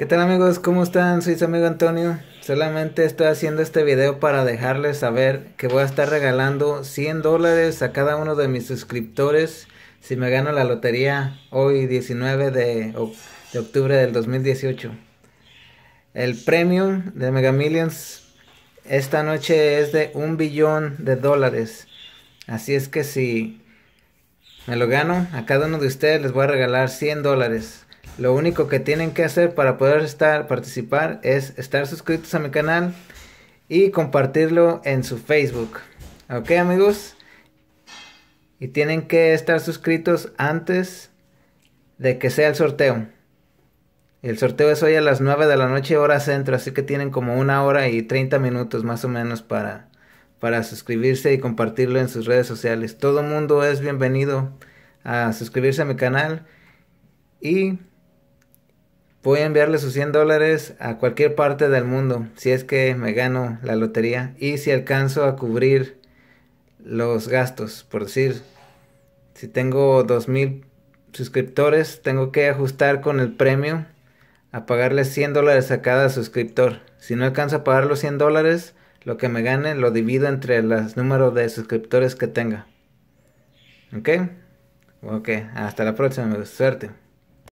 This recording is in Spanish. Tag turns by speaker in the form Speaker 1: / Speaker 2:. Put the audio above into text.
Speaker 1: ¿Qué tal amigos? ¿Cómo están? Soy su amigo Antonio. Solamente estoy haciendo este video para dejarles saber que voy a estar regalando 100 dólares a cada uno de mis suscriptores si me gano la lotería hoy 19 de, octubre del 2018. El premio de Mega Millions esta noche es de un billón de dólares. Así es que si me lo gano, a cada uno de ustedes les voy a regalar 100 dólares. Lo único que tienen que hacer para poder estar, participar es estar suscritos a mi canal y compartirlo en su Facebook. ¿Ok amigos? Y tienen que estar suscritos antes de que sea el sorteo. El sorteo es hoy a las 9 de la noche hora centro, así que tienen como una hora y 30 minutos más o menos para, para suscribirse y compartirlo en sus redes sociales. Todo mundo es bienvenido a suscribirse a mi canal y Voy a enviarle sus 100 dólares a cualquier parte del mundo si es que me gano la lotería y si alcanzo a cubrir los gastos. Por decir, si tengo 2.000 suscriptores, tengo que ajustar con el premio a pagarle 100 dólares a cada suscriptor. Si no alcanzo a pagar los 100 dólares, lo que me gane lo divido entre los números de suscriptores que tenga. ¿Ok? Ok, hasta la próxima, suerte.